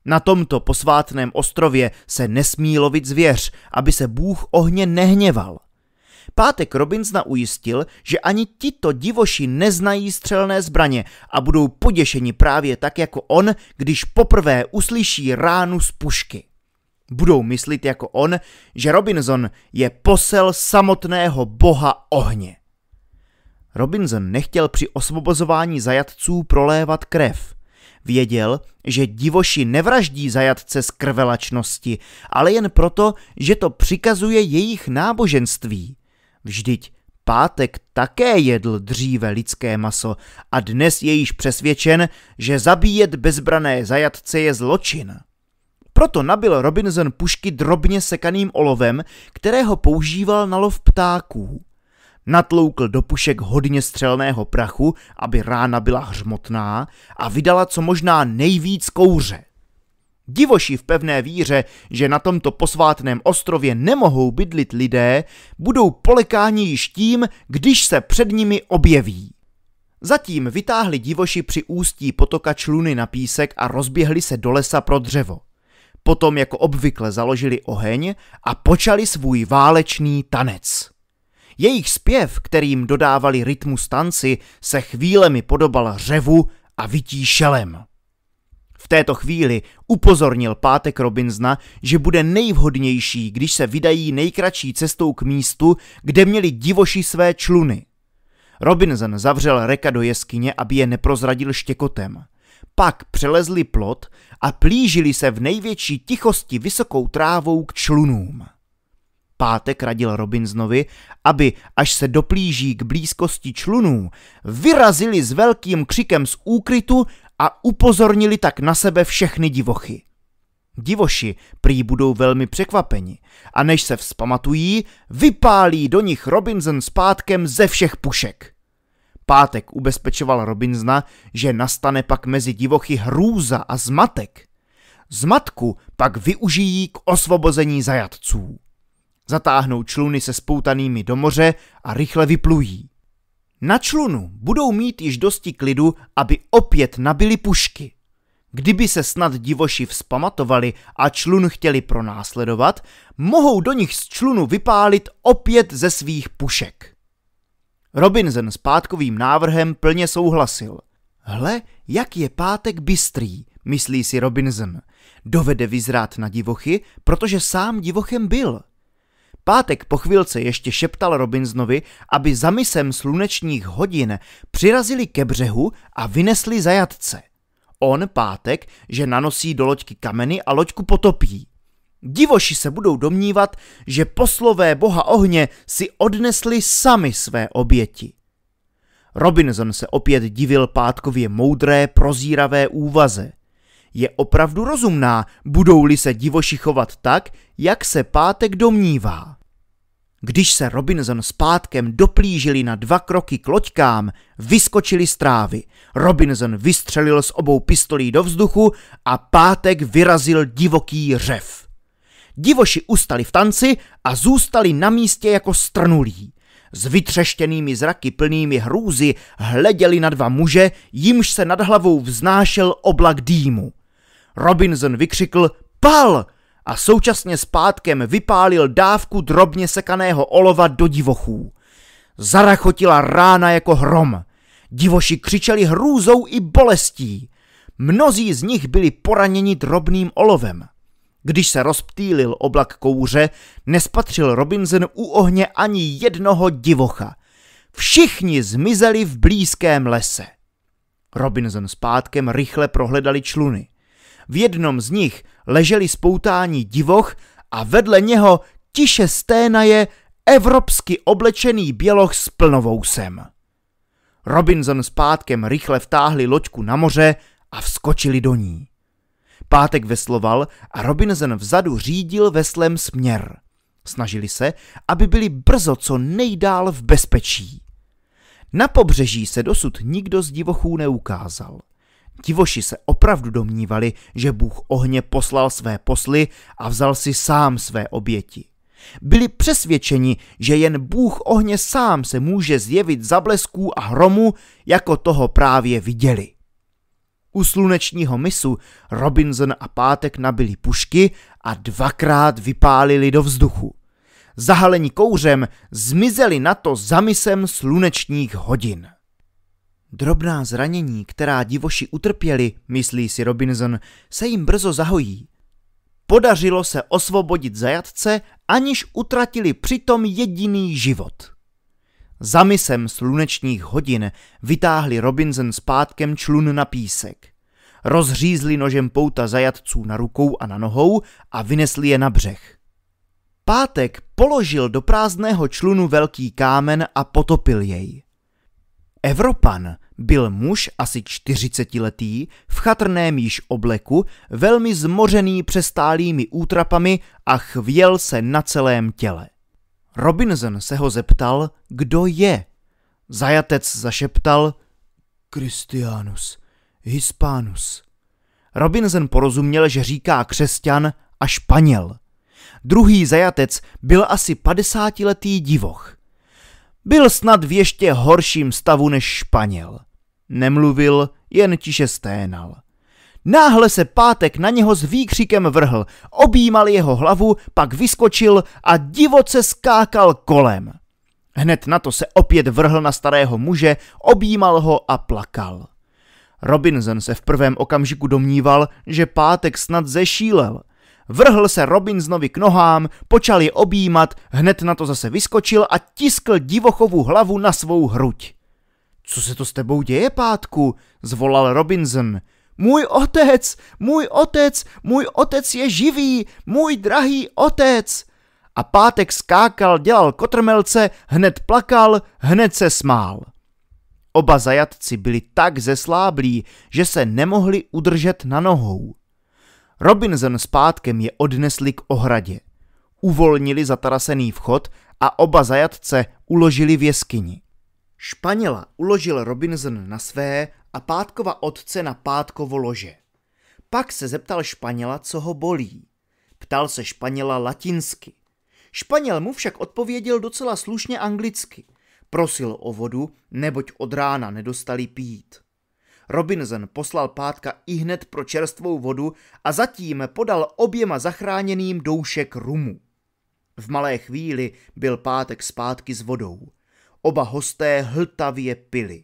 Na tomto posvátném ostrově se nesmí lovit zvěř, aby se Bůh ohně nehněval. Pátek Robinsna ujistil, že ani tito divoši neznají střelné zbraně a budou poděšeni právě tak jako on, když poprvé uslyší ránu z pušky. Budou myslit jako on, že Robinson je posel samotného boha ohně. Robinson nechtěl při osvobozování zajatců prolévat krev. Věděl, že divoši nevraždí zajatce z krvelačnosti, ale jen proto, že to přikazuje jejich náboženství. Vždyť pátek také jedl dříve lidské maso a dnes je již přesvědčen, že zabíjet bezbrané zajatce je zločin. Proto nabil Robinson pušky drobně sekaným olovem, kterého používal na lov ptáků. Natloukl do pušek hodně střelného prachu, aby rána byla hřmotná a vydala co možná nejvíc kouře. Divoši v pevné víře, že na tomto posvátném ostrově nemohou bydlit lidé, budou polekáni již tím, když se před nimi objeví. Zatím vytáhli divoši při ústí potoka čluny na písek a rozběhli se do lesa pro dřevo. Potom jako obvykle založili oheň a počali svůj válečný tanec. Jejich zpěv, kterým dodávali rytmu stanci, se chvílemi podobal řevu a šelem. V této chvíli upozornil Pátek Robinzna, že bude nejvhodnější, když se vydají nejkratší cestou k místu, kde měli divoši své čluny. Robinson zavřel Reka do jeskyně, aby je neprozradil štěkotem. Pak přelezli plot a plížili se v největší tichosti vysokou trávou k člunům pátek radil Robinsonovi, aby, až se doplíží k blízkosti člunů, vyrazili s velkým křikem z úkrytu a upozornili tak na sebe všechny divochy. Divoši prý budou velmi překvapeni a než se vzpamatují, vypálí do nich Robinson zpátkem ze všech pušek. Pátek ubezpečoval Robinsona, že nastane pak mezi divochy hrůza a zmatek. Zmatku pak využijí k osvobození zajatců zatáhnou čluny se spoutanými do moře a rychle vyplují. Na člunu budou mít již dosti klidu, aby opět nabili pušky. Kdyby se snad divoši vzpamatovali a člun chtěli pronásledovat, mohou do nich z člunu vypálit opět ze svých pušek. Robinson s pátkovým návrhem plně souhlasil. Hle, jak je pátek bystrý, myslí si Robinson. Dovede vyzrát na divochy, protože sám divochem byl – Pátek po chvilce ještě šeptal Robinsonovi, aby za misem slunečních hodin přirazili ke břehu a vynesli zajatce. On, Pátek, že nanosí do loďky kameny a loďku potopí. Divoši se budou domnívat, že poslové boha ohně si odnesli sami své oběti. Robinson se opět divil pátkově moudré, prozíravé úvaze – je opravdu rozumná, budou-li se divoši chovat tak, jak se pátek domnívá. Když se Robinson s pátkem doplížili na dva kroky k loďkám, vyskočili z trávy. Robinson vystřelil z obou pistolí do vzduchu a pátek vyrazil divoký řev. Divoši ustali v tanci a zůstali na místě jako strnulí. S vytřeštěnými zraky plnými hrůzy hleděli na dva muže, jimž se nad hlavou vznášel oblak dýmu. Robinson vykřikl pal a současně s pátkem vypálil dávku drobně sekaného olova do divochů. Zarachotila rána jako hrom. Divoši křičeli hrůzou i bolestí. Mnozí z nich byli poraněni drobným olovem. Když se rozptýlil oblak kouře, nespatřil Robinson u ohně ani jednoho divocha. Všichni zmizeli v blízkém lese. Robinson s pátkem rychle prohledali čluny. V jednom z nich leželi spoutání divoch a vedle něho tiše sténaje evropsky oblečený běloch s plnovousem. Robinson s pátkem rychle vtáhli loďku na moře a vskočili do ní. Pátek vesloval a Robinson vzadu řídil veslem směr. Snažili se, aby byli brzo co nejdál v bezpečí. Na pobřeží se dosud nikdo z divochů neukázal. Tivoši se opravdu domnívali, že Bůh ohně poslal své posly a vzal si sám své oběti. Byli přesvědčeni, že jen Bůh ohně sám se může zjevit za blesků a hromu, jako toho právě viděli. U slunečního misu Robinson a Pátek nabili pušky a dvakrát vypálili do vzduchu. Zahalení kouřem zmizeli na to zamysem slunečních hodin. Drobná zranění, která divoši utrpěli, myslí si Robinson, se jim brzo zahojí. Podařilo se osvobodit zajatce, aniž utratili přitom jediný život. Zamysem slunečních hodin vytáhli Robinson s pátkem člun na písek. Rozřízli nožem pouta zajatců na rukou a na nohou a vynesli je na břeh. Pátek položil do prázdného člunu velký kámen a potopil jej. Evropan byl muž asi 40-letý, v chatrném již obleku, velmi zmořený přestálými útrapami a chvěl se na celém těle. Robinson se ho zeptal, kdo je. Zajatec zašeptal Christianus, Hispánus. Robinson porozuměl, že říká křesťan a Španěl. Druhý zajatec byl asi padesátiletý divoch. Byl snad v ještě horším stavu než Španěl. Nemluvil, jen tiše sténal. Náhle se pátek na něho s výkřikem vrhl, objímal jeho hlavu, pak vyskočil a divoce skákal kolem. Hned na to se opět vrhl na starého muže, objímal ho a plakal. Robinson se v prvém okamžiku domníval, že pátek snad zešílel – Vrhl se Robinsonovi k nohám, počal je objímat, hned na to zase vyskočil a tiskl divochovu hlavu na svou hruď. Co se to s tebou děje, pátku? zvolal Robinson. Můj otec, můj otec, můj otec je živý, můj drahý otec. A pátek skákal, dělal kotrmelce, hned plakal, hned se smál. Oba zajatci byli tak zesláblí, že se nemohli udržet na nohou. Robinson s pátkem je odnesli k ohradě. Uvolnili zatarasený vchod a oba zajatce uložili v jeskyni. Španěla uložil Robinson na své a Pátkova otce na Pátkovo lože. Pak se zeptal Španěla, co ho bolí. Ptal se Španěla latinsky. Španěl mu však odpověděl docela slušně anglicky. Prosil o vodu, neboť od rána nedostali pít. Robinson poslal pátka i hned pro čerstvou vodu a zatím podal oběma zachráněným doušek rumu. V malé chvíli byl pátek zpátky s vodou. Oba hosté hltavě pili.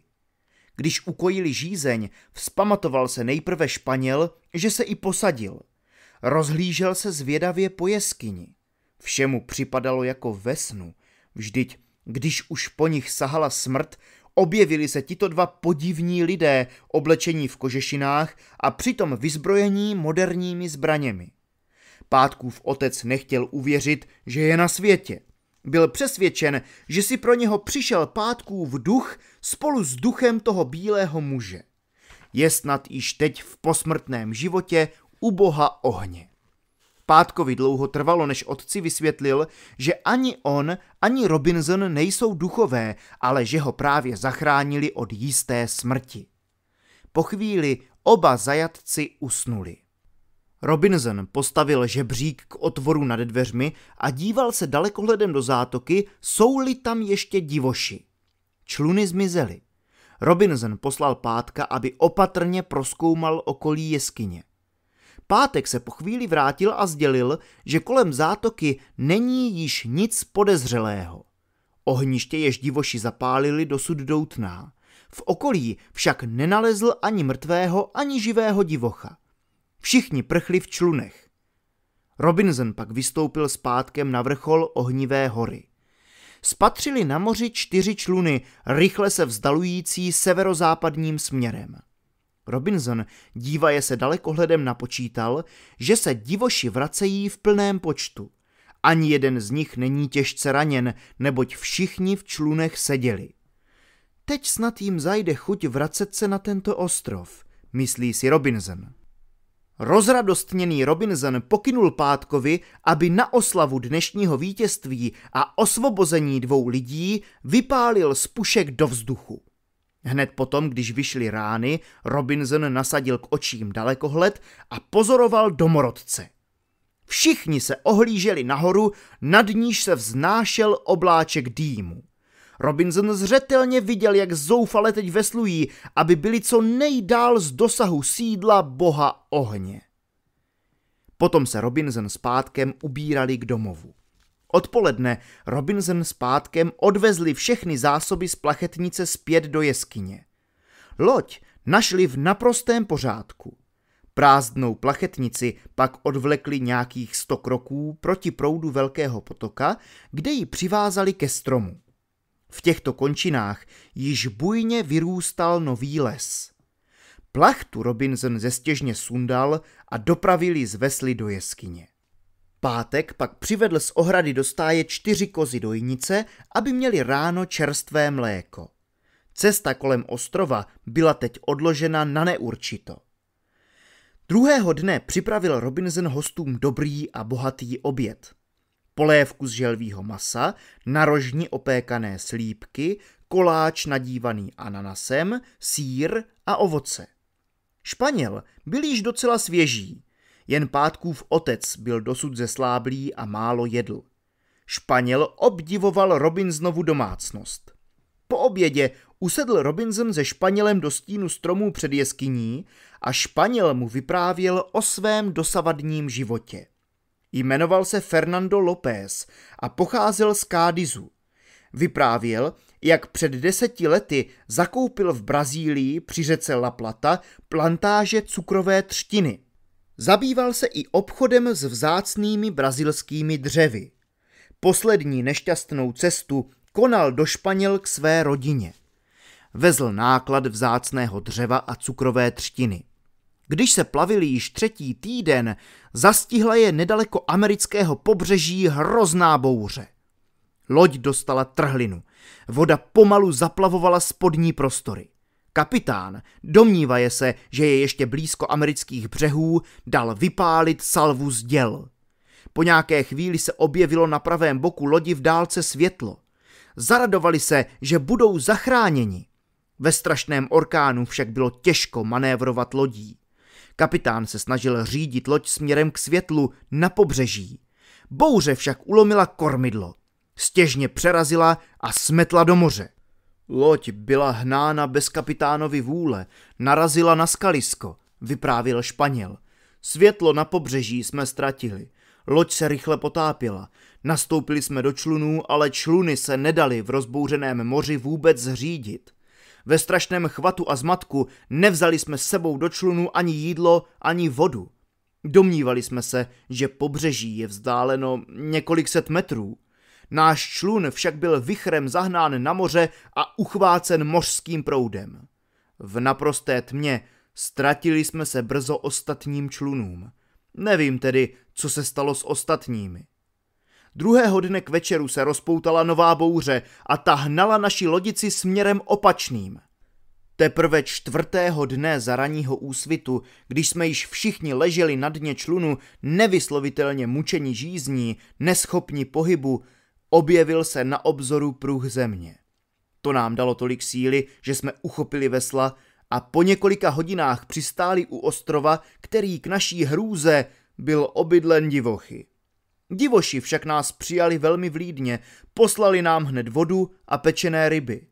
Když ukojili žízeň, vzpamatoval se nejprve Španěl, že se i posadil. Rozhlížel se zvědavě po jeskyni. Všemu připadalo jako ve snu, vždyť když už po nich sahala smrt, objevili se tito dva podivní lidé oblečení v kožešinách a přitom vyzbrojení moderními zbraněmi. Pátkův otec nechtěl uvěřit, že je na světě. Byl přesvědčen, že si pro něho přišel Pátkův duch spolu s duchem toho bílého muže. Je snad již teď v posmrtném životě u boha ohně. Pátkovi dlouho trvalo, než otci vysvětlil, že ani on, ani Robinson nejsou duchové, ale že ho právě zachránili od jisté smrti. Po chvíli oba zajatci usnuli. Robinson postavil žebřík k otvoru nad dveřmi a díval se dalekohledem do zátoky, jsou-li tam ještě divoši. Čluny zmizely. Robinson poslal pátka, aby opatrně proskoumal okolí jeskyně. Pátek se po chvíli vrátil a sdělil, že kolem zátoky není již nic podezřelého. Ohniště jež divoši zapálili dosud doutná. V okolí však nenalezl ani mrtvého, ani živého divocha. Všichni prchli v člunech. Robinson pak vystoupil zpátkem na vrchol ohnivé hory. Spatřili na moři čtyři čluny, rychle se vzdalující severozápadním směrem. Robinson dívaje se dalekohledem napočítal, že se divoši vracejí v plném počtu. Ani jeden z nich není těžce raněn, neboť všichni v člunech seděli. Teď snad jim zajde chuť vracet se na tento ostrov, myslí si Robinson. Rozradostněný Robinson pokynul Pátkovi, aby na oslavu dnešního vítězství a osvobození dvou lidí vypálil z pušek do vzduchu. Hned potom, když vyšly rány, Robinson nasadil k očím dalekohled a pozoroval domorodce. Všichni se ohlíželi nahoru, nad níž se vznášel obláček dýmu. Robinson zřetelně viděl, jak zoufale teď veslují, aby byli co nejdál z dosahu sídla boha ohně. Potom se Robinson s pátkem ubírali k domovu. Odpoledne Robinson s pátkem odvezli všechny zásoby z plachetnice zpět do jeskyně. Loď našli v naprostém pořádku. Prázdnou plachetnici pak odvlekli nějakých sto kroků proti proudu velkého potoka, kde ji přivázali ke stromu. V těchto končinách již bujně vyrůstal nový les. Plachtu Robinson ze stěžně sundal a dopravili z vesly do jeskyně. Pátek pak přivedl z ohrady do stáje čtyři kozy dojnice, aby měli ráno čerstvé mléko. Cesta kolem ostrova byla teď odložena na neurčito. Druhého dne připravil Robinson hostům dobrý a bohatý oběd. Polévku z želvího masa, narožní opékané slípky, koláč nadívaný ananasem, sír a ovoce. Španěl byl již docela svěží, jen Pátkův otec byl dosud zesláblý a málo jedl. Španěl obdivoval Robinsonovu domácnost. Po obědě usedl Robinson se Španělem do stínu stromů před jeskyní a Španěl mu vyprávěl o svém dosavadním životě. Jmenoval se Fernando López a pocházel z Cádizu. Vyprávěl, jak před deseti lety zakoupil v Brazílii při řece La Plata plantáže cukrové třtiny – Zabýval se i obchodem s vzácnými brazilskými dřevy. Poslední nešťastnou cestu konal do Španěl k své rodině. Vezl náklad vzácného dřeva a cukrové třtiny. Když se plavili již třetí týden, zastihla je nedaleko amerického pobřeží hrozná bouře. Loď dostala trhlinu. Voda pomalu zaplavovala spodní prostory. Kapitán, domnívaje se, že je ještě blízko amerických břehů, dal vypálit salvu z děl. Po nějaké chvíli se objevilo na pravém boku lodi v dálce světlo. Zaradovali se, že budou zachráněni. Ve strašném orkánu však bylo těžko manévrovat lodí. Kapitán se snažil řídit loď směrem k světlu na pobřeží. Bouře však ulomila kormidlo. Stěžně přerazila a smetla do moře. Loď byla hnána bez kapitánovy vůle, narazila na skalisko, vyprávěl Španěl. Světlo na pobřeží jsme ztratili. Loď se rychle potápila, Nastoupili jsme do člunů, ale čluny se nedali v rozbouřeném moři vůbec zřídit. Ve strašném chvatu a zmatku nevzali jsme sebou do člunu ani jídlo, ani vodu. Domnívali jsme se, že pobřeží je vzdáleno několik set metrů. Náš člun však byl vychrem zahnán na moře a uchvácen mořským proudem. V naprosté tmě ztratili jsme se brzo ostatním člunům. Nevím tedy, co se stalo s ostatními. Druhého dne k večeru se rozpoutala nová bouře a ta hnala naši lodici směrem opačným. Teprve čtvrtého dne za raního úsvitu, když jsme již všichni leželi na dně člunu, nevyslovitelně mučeni žízní, neschopni pohybu, Objevil se na obzoru pruh země. To nám dalo tolik síly, že jsme uchopili vesla a po několika hodinách přistáli u ostrova, který k naší hrůze byl obydlen divochy. Divoši však nás přijali velmi vlídně, poslali nám hned vodu a pečené ryby.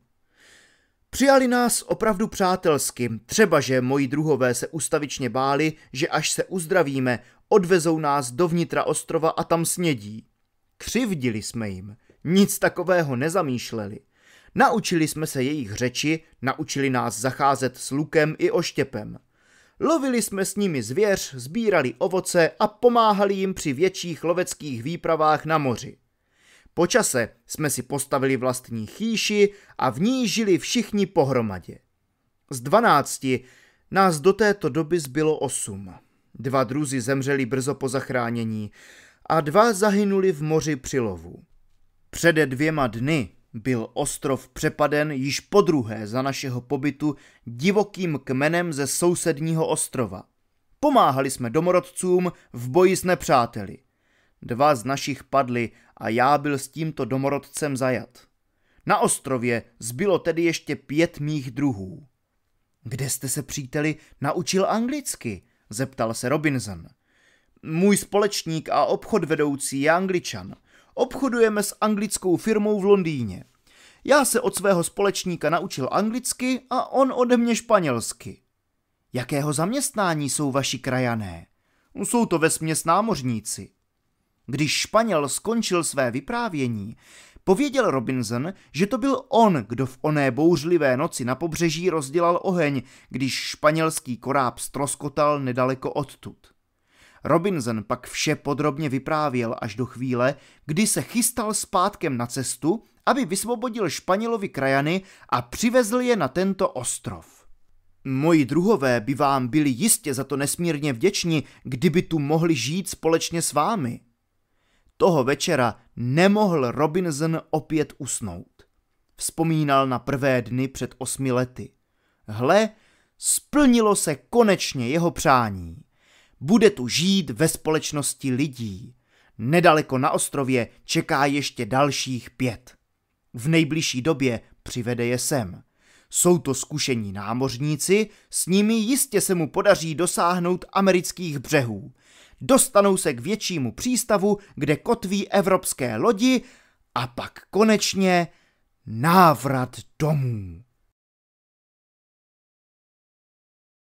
Přijali nás opravdu přátelsky, třeba že moji druhové se ustavičně báli, že až se uzdravíme, odvezou nás dovnitra ostrova a tam snědí. Křivdili jsme jim, nic takového nezamýšleli. Naučili jsme se jejich řeči, naučili nás zacházet s lukem i oštěpem. Lovili jsme s nimi zvěř, sbírali ovoce a pomáhali jim při větších loveckých výpravách na moři. Po čase jsme si postavili vlastní chýši a v ní žili všichni pohromadě. Z dvanácti nás do této doby zbylo osm. Dva druzy zemřeli brzo po zachránění a dva zahynuli v moři při lovu. Přede dvěma dny byl ostrov přepaden již po druhé za našeho pobytu divokým kmenem ze sousedního ostrova. Pomáhali jsme domorodcům v boji s nepřáteli. Dva z našich padli a já byl s tímto domorodcem zajat. Na ostrově zbylo tedy ještě pět mých druhů. Kde jste se, příteli, naučil anglicky? zeptal se Robinson. Můj společník a obchod vedoucí je angličan. Obchodujeme s anglickou firmou v Londýně. Já se od svého společníka naučil anglicky a on ode mě španělsky. Jakého zaměstnání jsou vaši krajané? Jsou to vesměs námořníci. Když Španěl skončil své vyprávění, pověděl Robinson, že to byl on, kdo v oné bouřlivé noci na pobřeží rozdělal oheň, když španělský koráb stroskotal nedaleko odtud. Robinson pak vše podrobně vyprávěl až do chvíle, kdy se chystal zpátkem na cestu, aby vysvobodil Španělovi krajany a přivezl je na tento ostrov. Moji druhové by vám byli jistě za to nesmírně vděční, kdyby tu mohli žít společně s vámi. Toho večera nemohl Robinson opět usnout. Vzpomínal na prvé dny před osmi lety. Hle, splnilo se konečně jeho přání. Bude tu žít ve společnosti lidí. Nedaleko na ostrově čeká ještě dalších pět. V nejbližší době přivede je sem. Jsou to zkušení námořníci, s nimi jistě se mu podaří dosáhnout amerických břehů. Dostanou se k většímu přístavu, kde kotví evropské lodi a pak konečně návrat domů.